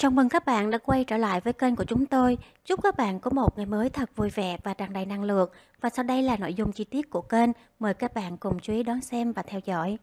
Chào mừng các bạn đã quay trở lại với kênh của chúng tôi. Chúc các bạn có một ngày mới thật vui vẻ và tràn đầy năng lượng. Và sau đây là nội dung chi tiết của kênh. Mời các bạn cùng chú ý đón xem và theo dõi.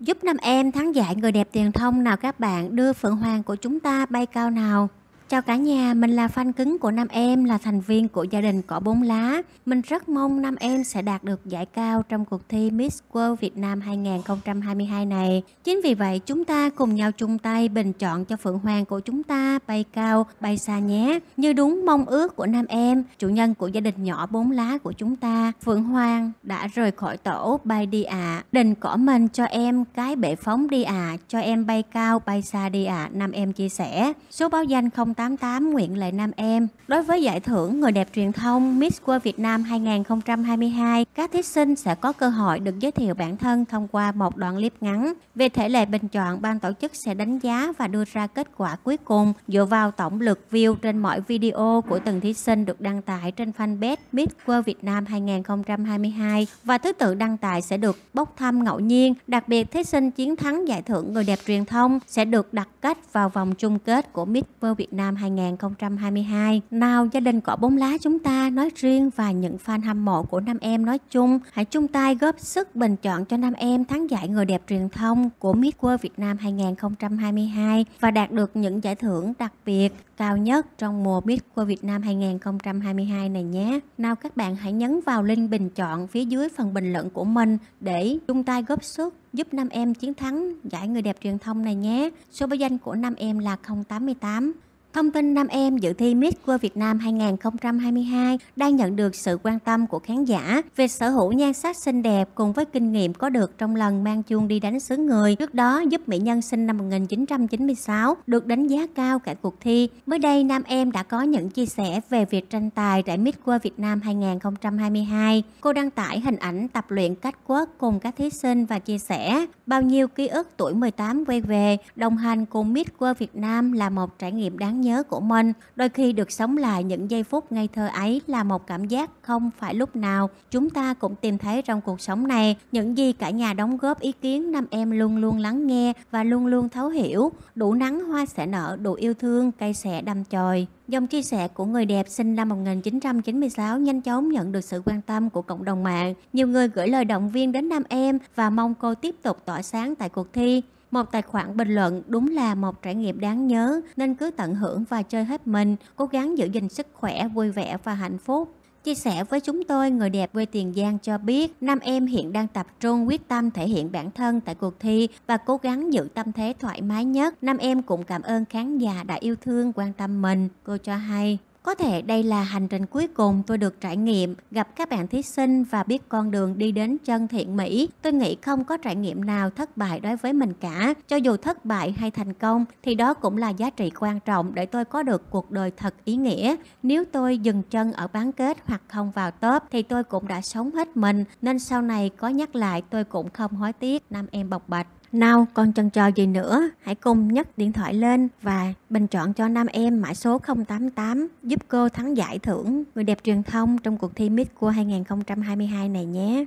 Giúp năm em thắng giải người đẹp tiền thông nào các bạn đưa phượng hoàng của chúng ta bay cao nào. Chào cả nhà, mình là fan cứng của Nam Em, là thành viên của gia đình Cỏ Bốn Lá. Mình rất mong Nam Em sẽ đạt được giải cao trong cuộc thi Miss World Việt Nam 2022 này. Chính vì vậy, chúng ta cùng nhau chung tay bình chọn cho Phượng Hoàng của chúng ta bay cao, bay xa nhé. Như đúng mong ước của Nam Em, chủ nhân của gia đình nhỏ Bốn Lá của chúng ta, Phượng Hoàng đã rời khỏi tổ bay đi ạ. À. Đình cỏ mình cho em cái bệ phóng đi ạ, à, cho em bay cao, bay xa đi ạ, à, Nam Em chia sẻ. Số báo danh không 08 88 Nguyễn Lệ Nam Em. Đối với giải thưởng Người đẹp truyền thông Miss World Việt Nam 2022, các thí sinh sẽ có cơ hội được giới thiệu bản thân thông qua một đoạn clip ngắn. Về thể lệ bình chọn, ban tổ chức sẽ đánh giá và đưa ra kết quả cuối cùng dựa vào tổng lượt view trên mọi video của từng thí sinh được đăng tải trên fanpage Miss World Việt Nam 2022 và thứ tự đăng tải sẽ được bốc thăm ngẫu nhiên. Đặc biệt, thí sinh chiến thắng giải thưởng Người đẹp truyền thông sẽ được đặt cách vào vòng chung kết của Miss World Việt Nam Nam 2022. Nào gia đình cỏ bóng lá chúng ta nói riêng và những fan hâm mộ của Nam Em nói chung, hãy chung tay góp sức bình chọn cho Nam Em thắng giải người đẹp truyền thông của Miss World Việt Nam 2022 và đạt được những giải thưởng đặc biệt cao nhất trong mùa Miss World Việt Nam 2022 này nhé. Nào các bạn hãy nhấn vào link bình chọn phía dưới phần bình luận của mình để chung tay góp sức giúp Nam Em chiến thắng giải người đẹp truyền thông này nhé. Số báo danh của Nam Em là 088 Thông tin nam em dự thi Miss World Việt Nam 2022 đang nhận được sự quan tâm của khán giả về sở hữu nhan sắc xinh đẹp cùng với kinh nghiệm có được trong lần mang chuông đi đánh xứ người. Trước đó giúp mỹ nhân sinh năm 1996 được đánh giá cao cả cuộc thi. Mới đây nam em đã có những chia sẻ về việc tranh tài tại Miss World Việt Nam 2022. Cô đăng tải hình ảnh tập luyện cách quốc cùng các thí sinh và chia sẻ bao nhiêu ký ức tuổi 18 quay về đồng hành cùng Miss World Việt Nam là một trải nghiệm đáng nhớ của mình. Đôi khi được sống lại những giây phút ngây thơ ấy là một cảm giác không phải lúc nào chúng ta cũng tìm thấy trong cuộc sống này. Những gì cả nhà đóng góp ý kiến năm em luôn luôn lắng nghe và luôn luôn thấu hiểu. Đủ nắng hoa sẽ nở, đủ yêu thương cây sẽ đâm chồi. Dòng chia sẻ của người đẹp sinh năm 1996 nhanh chóng nhận được sự quan tâm của cộng đồng mạng. Nhiều người gửi lời động viên đến nam em và mong cô tiếp tục tỏa sáng tại cuộc thi. Một tài khoản bình luận đúng là một trải nghiệm đáng nhớ nên cứ tận hưởng và chơi hết mình, cố gắng giữ gìn sức khỏe, vui vẻ và hạnh phúc. Chia sẻ với chúng tôi, người đẹp quê Tiền Giang cho biết nam em hiện đang tập trung quyết tâm thể hiện bản thân tại cuộc thi và cố gắng giữ tâm thế thoải mái nhất. Nam em cũng cảm ơn khán giả đã yêu thương quan tâm mình, cô cho hay. Có thể đây là hành trình cuối cùng tôi được trải nghiệm, gặp các bạn thí sinh và biết con đường đi đến chân thiện mỹ. Tôi nghĩ không có trải nghiệm nào thất bại đối với mình cả. Cho dù thất bại hay thành công thì đó cũng là giá trị quan trọng để tôi có được cuộc đời thật ý nghĩa. Nếu tôi dừng chân ở bán kết hoặc không vào top thì tôi cũng đã sống hết mình nên sau này có nhắc lại tôi cũng không hối tiếc nam em bộc bạch. Nào còn chần chờ gì nữa, hãy cùng nhấc điện thoại lên và bình chọn cho nam em mã số 088 giúp cô thắng giải thưởng người đẹp truyền thông trong cuộc thi Miss của 2022 này nhé.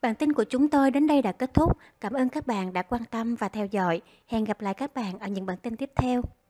Bản tin của chúng tôi đến đây đã kết thúc. Cảm ơn các bạn đã quan tâm và theo dõi. Hẹn gặp lại các bạn ở những bản tin tiếp theo.